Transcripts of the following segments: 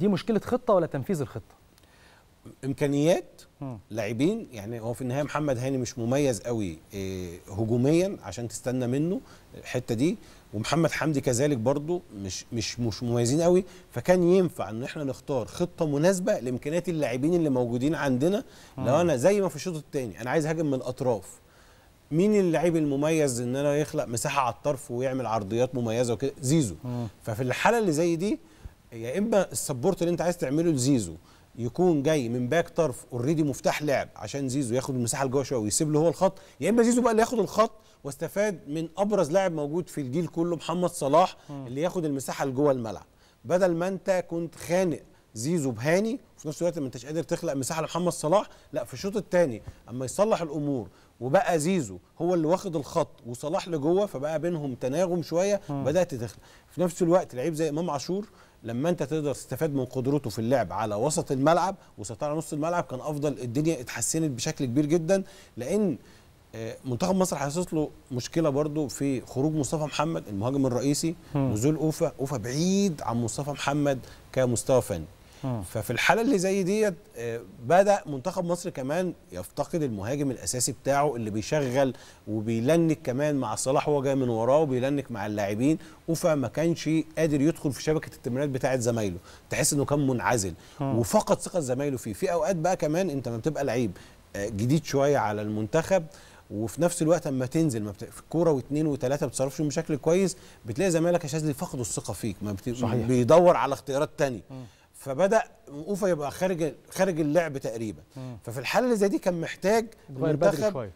دي مشكله خطه ولا تنفيذ الخطه امكانيات لاعبين يعني هو في النهايه محمد هاني مش مميز قوي إيه هجوميا عشان تستنى منه الحته دي ومحمد حمدي كذلك برضه مش مش مش مميزين قوي فكان ينفع ان احنا نختار خطه مناسبه لامكانيات اللاعبين اللي موجودين عندنا لو انا زي ما في الشوط الثاني انا عايز هاجم من الاطراف مين اللاعب المميز ان انا يخلق مساحه على الطرف ويعمل عرضيات مميزه وكده زيزو ففي الحاله اللي زي دي يا اما السبورت اللي انت عايز تعمله لزيزو يكون جاي من باك طرف اوريدي مفتاح لعب عشان زيزو ياخد المساحه اللي جوه شويه ويسيب له هو الخط يا اما زيزو بقى اللي ياخد الخط واستفاد من ابرز لاعب موجود في الجيل كله محمد صلاح اللي ياخد المساحه اللي جوه الملعب بدل ما انت كنت خانق زيزو بهاني وفي نفس الوقت ما انتش قادر تخلق مساحه لمحمد صلاح لا في الشوط الثاني اما يصلح الامور وبقى زيزو هو اللي واخد الخط وصلاح لجوه فبقى بينهم تناغم شويه بدات تخلق في نفس الوقت لعيب زي امام عاشور لما انت تقدر تستفاد من قدرته في اللعب على وسط الملعب وسيطر على نص الملعب كان افضل الدنيا اتحسنت بشكل كبير جدا لان آه، منتخب مصر حاسس له مشكله برضو في خروج مصطفى محمد المهاجم الرئيسي نزول اوفا اوفا بعيد عن مصطفى محمد كمستوى فني آه. ففي الحاله اللي زي ديت آه، بدا منتخب مصر كمان يفتقد المهاجم الاساسي بتاعه اللي بيشغل وبيلنك كمان مع صلاح وهو جاي من وراه وبيلنك مع اللاعبين وفا ما كانش قادر يدخل في شبكه التمريرات بتاعه زمايله تحس انه كان منعزل آه. وفقد ثقه زمايله فيه في اوقات بقى كمان انت ما بتبقى لعيب جديد شويه على المنتخب وفي نفس الوقت اما تنزل ما بت... في الكوره واثنين وثلاثه ما بتصرفش بشكل كويس بتلاقي زمايلك يا شاذلي فقدوا الثقه فيك ما بت... صحيح. بيدور على اختيارات ثانيه فبدا اوفا يبقى خارج خارج اللعب تقريبا مم. ففي الحاله اللي زي دي كان محتاج المنتخب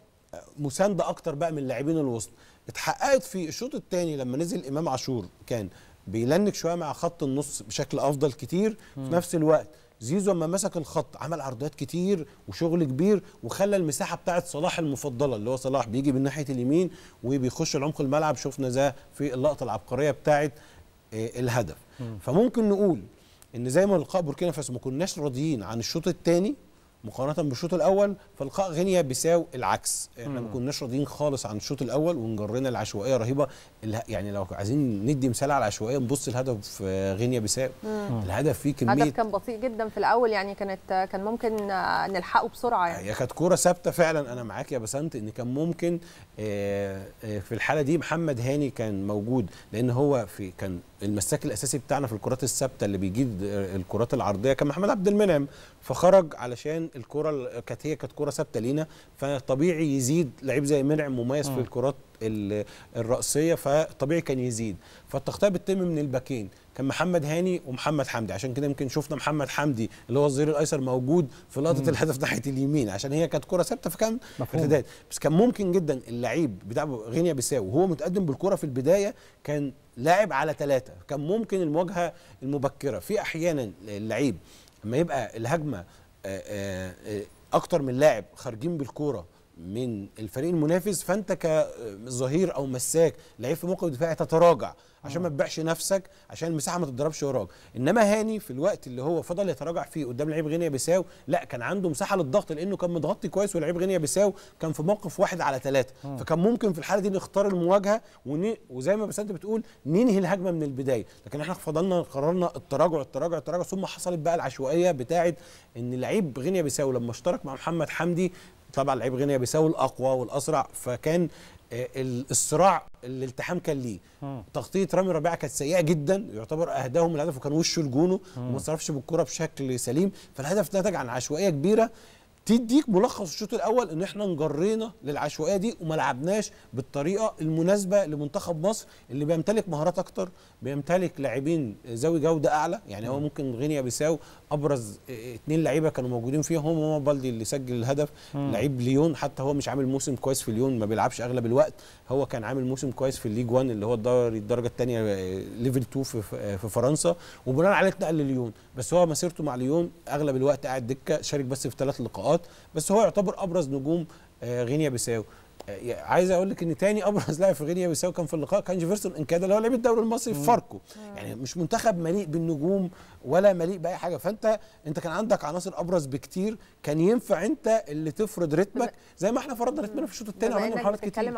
مسانده اكتر بقى من اللاعبين الوسط اتحققت في الشوط الثاني لما نزل امام عاشور كان بيلنك شويه مع خط النص بشكل افضل كتير مم. في نفس الوقت زيزو لما مسك الخط عمل عرضيات كتير وشغل كبير وخلى المساحه بتاعه صلاح المفضله اللي هو صلاح بيجي من ناحيه اليمين وبيخش العمق الملعب شفنا ده في اللقطه العبقريه بتاعه آه، الهدف مم. فممكن نقول ان زي ما لقاء بوركينا فاسو ما كناش راضيين عن الشوط الثاني مقارنه بالشوط الاول فلقاء غينيا بيساو العكس احنا ما كناش راضيين خالص عن الشوط الاول ونجرينا العشوائيه رهيبه يعني لو عايزين ندي مثال على العشوائيه نبص الهدف آه، غينيا بيساو الهدف فيه كميه الهدف كان بطيء جدا في الاول يعني كانت كان ممكن آه، نلحقه بسرعه يعني هي كانت كوره ثابته فعلا انا معاك يا بسنت ان كان ممكن آه، في الحاله دي محمد هاني كان موجود لان هو في كان المساك الاساسي بتاعنا في الكرات الثابته اللي بيجيب آه، الكرات العرضيه كان محمد عبد المنعم فخرج علشان الكره كانت هي كانت كره ثابته لينا فطبيعي يزيد لعيب زي منعم مميز م. في الكرات الرأسية فطبيعي كان يزيد فالتغطية بتتم من الباكين كان محمد هاني ومحمد حمدي عشان كده يمكن شفنا محمد حمدي اللي هو الظهير الايسر موجود في لقطه الهدف ناحيه اليمين عشان هي كانت كره ثابته فكان ارتداد بس كان ممكن جدا اللعيب بتاع غينيا بيساو وهو متقدم بالكره في البدايه كان لاعب على ثلاثه كان ممكن المواجهه المبكره في احيانا اللعيب لما يبقى الهجمه آه، آه، آه، اكتر من لاعب خارجين بالكوره من الفريق المنافس فانت كظهير او مساك لعيب في موقف دفاعي تتراجع عشان ما آه. تبيعش نفسك عشان المساحه ما تضربش وراك انما هاني في الوقت اللي هو فضل يتراجع فيه قدام لعيب غينيا بيساو لا كان عنده مساحه للضغط لانه كان متغطي كويس ولعيب غينيا بيساو كان في موقف واحد على ثلاثه آه. فكان ممكن في الحاله دي نختار المواجهه وزي ما بس انت بتقول ننهي الهجمه من البدايه لكن احنا فضلنا قررنا التراجع التراجع التراجع ثم حصلت بقى العشوائيه بتاعه ان لعيب غينيا بيساو لما اشترك مع محمد حمدي طبعا لعيب غينيا بيساوي الاقوى والاسرع فكان آه، الصراع الالتحام كان ليه تغطيه رامي ربيعه كانت سيئه جدا يعتبر اهداهم الهدف وكان وشه لجونه وما صرفش بالكره بشكل سليم فالهدف نتج عن عشوائيه كبيره تديك ملخص الشوط الاول ان احنا انجرينا للعشوائيه دي وما لعبناش بالطريقه المناسبه لمنتخب مصر اللي بيمتلك مهارات اكتر بيمتلك لاعبين ذوي جوده اعلى يعني هو ممكن غينيا بيساو ابرز اثنين لعيبه كانوا موجودين فيهم هم بالدي اللي سجل الهدف لعيب ليون حتى هو مش عامل موسم كويس في ليون ما بيلعبش اغلب الوقت هو كان عامل موسم كويس في الليج 1 اللي هو الدوري الدرجه الثانيه ليفل 2 في فرنسا وبناء عليه اتنقل لليون بس هو مسيرته مع ليون اغلب الوقت قاعد دكه شارك بس في ثلاث لقاءات مباريات بس هو يعتبر ابرز نجوم آه، غينيا بيساو آه، عايز اقول لك ان تاني ابرز لاعب في غينيا بيساو كان في اللقاء كان جيفرسون انكادا اللي هو لعيب الدوري المصري في فاركو يعني مش منتخب مليء بالنجوم ولا مليء باي حاجه فانت انت كان عندك عناصر ابرز بكتير كان ينفع انت اللي تفرض رتمك زي ما احنا فرضنا رتمنا في الشوط الثاني عملنا محاولات كتير